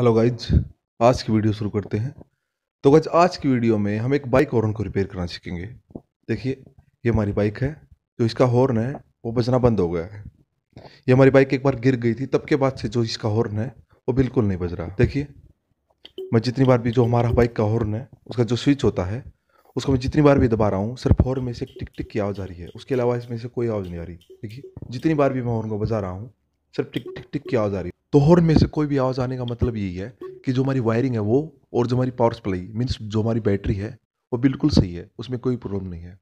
Hello guys आज की video शुरू करते हैं तो गाइज आज की वीडियो में हम एक बाइक हॉर्न को रिपेयर करना सीखेंगे देखिए ये हमारी बाइक है जो इसका हॉर्न है वो बजना बंद हो गया है ये हमारी बाइक एक बार गिर गई थी तब के बाद से जो इसका हॉर्न है वो बिल्कुल नहीं बज रहा देखिए मैं जितनी बार भी जो हमारा बाइक का हॉर्न है उसका जो स्विच होता है उसको मैं जितनी बार भी दबा रहा हूँ सिर्फ हॉर्न में से टिक टिक की आवाज़ आ रही है उसके अलावा इसमें से कोई आवाज़ नहीं आ रही देखिए जितनी बार भी मैं हॉर्न को बजा रहा हूँ सिर्फ टिक टिक टिक की आवाज़ आ रही है दोहर में से कोई भी आवाज़ आने का मतलब यही है कि जो हमारी वायरिंग है वो और जो हमारी पावर सप्लाई मीन्स जो हमारी बैटरी है वो बिल्कुल सही है उसमें कोई प्रॉब्लम नहीं है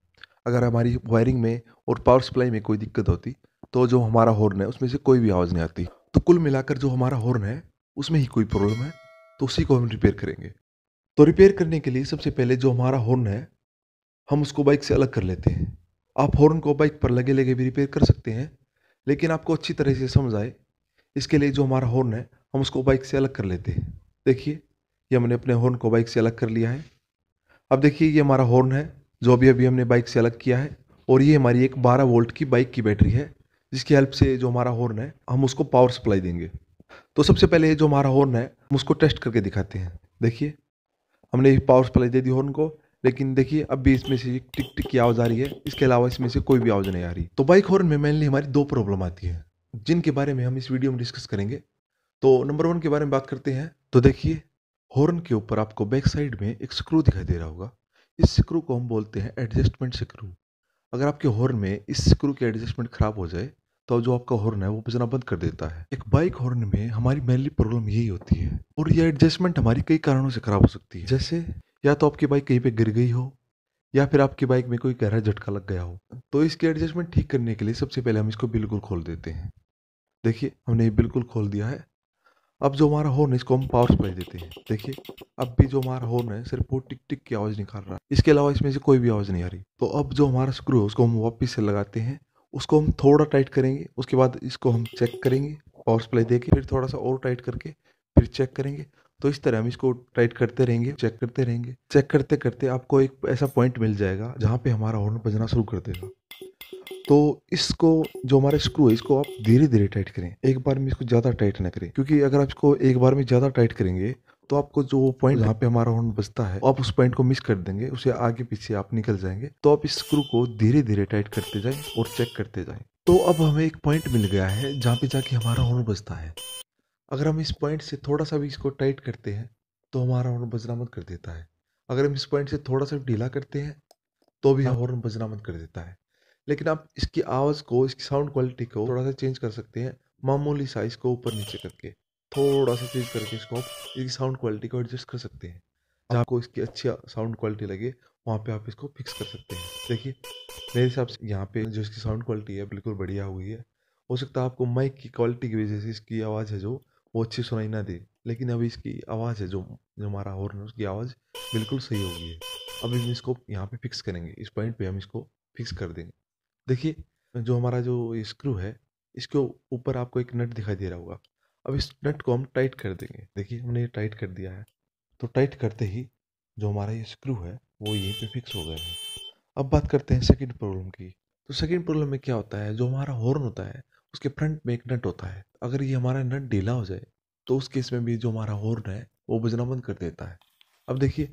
अगर हमारी वायरिंग में और पावर सप्लाई में कोई दिक्कत होती तो जो हमारा हॉर्न है उसमें से कोई भी आवाज़ नहीं आती तो कुल मिलाकर जो हमारा हॉर्न है उसमें ही कोई प्रॉब्लम है तो उसी को हम रिपेयर करेंगे तो रिपेयर करने के लिए सबसे पहले जो हमारा हॉर्न है हम उसको बाइक से अलग कर लेते हैं आप हॉर्न को बाइक पर लगे लगे भी रिपेयर कर सकते हैं लेकिन आपको अच्छी तरह से समझ आए इसके लिए जो हमारा हॉर्न है हम उसको बाइक से अलग कर लेते हैं देखिए ये हमने अपने हॉर्न को बाइक से अलग कर लिया है अब देखिए ये हमारा हॉर्न है जो अभी अभी हमने बाइक से अलग किया है और ये हमारी एक 12 वोल्ट की बाइक की बैटरी है जिसकी हेल्प से जो हमारा हॉर्न है हम उसको पावर सप्लाई देंगे तो सबसे पहले जो हमारा हॉर्न है हम उसको टेस्ट करके दिखाते हैं देखिए हमने पावर सप्लाई दे दी हॉर्न को लेकिन देखिए अब भी इसमें से टिक टिक की आवाज़ आ रही है इसके अलावा इसमें से कोई भी आवाज़ नहीं आ रही तो बाइक हॉर्न में मेनली हमारी दो प्रॉब्लम आती है जिनके बारे में हम इस वीडियो में डिस्कस करेंगे तो नंबर वन के बारे में बात करते हैं तो देखिए हॉर्न के ऊपर आपको बैक साइड में एक स्क्रू दिखाई दे रहा होगा इस स्क्रू को हम बोलते हैं एडजस्टमेंट स्क्रू अगर आपके हॉर्न में इस स्क्रू के एडजस्टमेंट खराब हो जाए तो जो आपका हॉर्न है वो बजना बंद कर देता है एक बाइक हॉर्न में हमारी मेनली प्रॉब्लम यही होती है और यह एडजस्टमेंट हमारी कई कारणों से खराब हो सकती है जैसे या तो आपकी बाइक कहीं पर गिर गई हो या फिर आपकी बाइक में कोई गहरा झटका लग गया हो तो इसके एडजस्टमेंट ठीक करने के लिए सबसे पहले हम इसको बिल्कुल खोल देते हैं देखिए हमने ये बिल्कुल खोल दिया है अब जो हमारा हॉर्न है इसको हम पावर सप्लाई देते हैं देखिए अब भी जो हमारा हॉर्न है सिर्फ वो टिक टिक की आवाज़ निकाल रहा है इसके अलावा इसमें से कोई भी आवाज़ नहीं आ रही तो अब जो हमारा स्क्रू है उसको हम वापस से लगाते हैं उसको हम थोड़ा टाइट करेंगे उसके बाद इसको हम चेक करेंगे पावर सप्लाई दे के फिर थोड़ा सा और टाइट करके फिर चेक करेंगे तो इस तरह हम इसको टाइट करते रहेंगे चेक करते रहेंगे चेक करते करते आपको एक ऐसा पॉइंट मिल जाएगा जहाँ पे हमारा हॉर्न बजना शुरू कर देगा तो इसको जो हमारा स्क्रू है इसको आप धीरे धीरे टाइट करें एक बार में इसको ज़्यादा टाइट ना करें क्योंकि अगर आप इसको एक बार में ज़्यादा टाइट करेंगे तो आपको जो पॉइंट जहाँ पे हमारा हॉर्न बचता है आप उस पॉइंट को मिस कर देंगे उसे आगे पीछे आप निकल जाएंगे तो आप इस स्क्रू को धीरे धीरे टाइट करते जाएं और चेक करते जाएं तो अब हमें एक पॉइंट मिल गया है जहाँ पे जाके हमारा हॉर्न बचता है अगर हम इस पॉइंट से थोड़ा सा भी इसको टाइट करते हैं तो हमारा हॉर्न बजना बंद कर देता है अगर हम इस पॉइंट से थोड़ा सा ढीला करते हैं तो भी हॉर्न हाँ। बजना बंद कर देता है लेकिन आप इसकी आवाज़ को इसकी साउंड क्वालिटी को थोड़ा सा चेंज कर सकते हैं मामूली साइज़ को ऊपर नीचे करके थोड़ा सा चेंज करके इसको आप इसकी साउंड क्वालिटी को एडजस्ट कर सकते हैं जहाँ आपको इसकी अच्छी साउंड क्वालिटी लगे वहाँ पे आप इसको फिक्स कर सकते हैं देखिए मेरे हिसाब से यहाँ पे जो इसकी साउंड क्वालिटी है बिल्कुल बढ़िया हुई है हो सकता है आपको माइक की क्वालिटी की वजह से इसकी आवाज़ है जो वो अच्छी सुनाई ना दे लेकिन अभी इसकी आवाज़ है जो जो हमारा हॉर्न है उसकी आवाज़ बिल्कुल सही होगी है अभी हम इसको यहाँ पे फिक्स करेंगे इस पॉइंट पे हम इसको फिक्स कर देंगे देखिए जो हमारा जो ये स्क्रू है इसके ऊपर आपको एक नट दिखाई दे रहा होगा अब इस नट को हम टाइट कर देंगे देखिए हमने ये टाइट कर दिया है तो टाइट करते ही जो हमारा ये स्क्रू है वो यहीं पे फिक्स हो गया है अब बात करते हैं सेकंड प्रॉब्लम की तो सेकंड प्रॉब्लम में क्या होता है जो हमारा हॉर्न होता है उसके फ्रंट में एक नट होता है अगर ये हमारा नट ढीला हो जाए तो उस केस में भी जो हमारा हॉर्न है वो बजना बंद कर देता है अब देखिए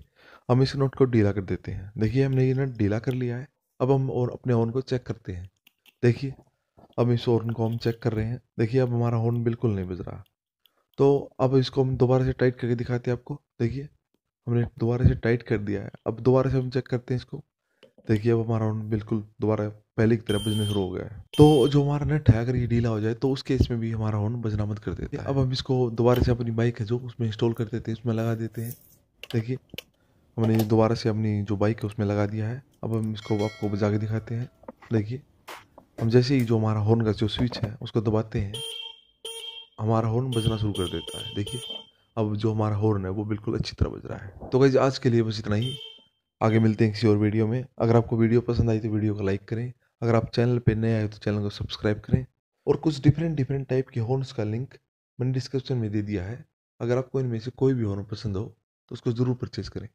हम इस नट को ढीला कर देते हैं देखिए हमने ये नट ढीला कर लिया है अब हम और अपने हॉर्न को चेक करते हैं देखिए अब इस हॉर्न को हम चेक कर रहे हैं देखिए अब हमारा हॉर्न बिल्कुल नहीं बज रहा तो अब इसको हम दोबारा से टाइट करके दिखाते हैं आपको देखिए हमने दोबारा से टाइट कर दिया है अब दोबारा से हम चेक करते हैं इसको देखिए अब हमारा हॉर्न बिल्कुल दोबारा पहले की तरह बजने शुरू हो गया है तो जो हमारा नेट है अगर ये ढीला हो जाए तो उस केस में भी हमारा हॉर्न बजना बंद कर देते हैं हाँ। अब हम इसको दोबारा से अपनी बाइक है जो उसमें इंस्टॉल कर देते हैं उसमें लगा देते हैं देखिए हमने ये दोबारा से अपनी जो बाइक है उसमें लगा दिया है अब हम इसको आपको बजा के दिखाते हैं देखिए हम जैसे ही जो हमारा हॉर्न का जो स्विच है उसको दबाते हैं हमारा हॉर्न बजना शुरू कर देता है देखिए अब जो हमारा हॉर्न है वो बिल्कुल अच्छी तरह बज रहा है तो भाई आज के लिए बस इतना ही आगे मिलते हैं किसी और वीडियो में अगर आपको वीडियो पसंद आई तो वीडियो को लाइक करें अगर आप चैनल पर नए आए तो चैनल को सब्सक्राइब करें और कुछ डिफरेंट डिफरेंट टाइप के हॉर्न्स का लिंक मैंने डिस्क्रिप्शन में दे दिया है अगर आपको इनमें से कोई भी हॉर्न पसंद हो तो उसको ज़रूर परचेज़ करें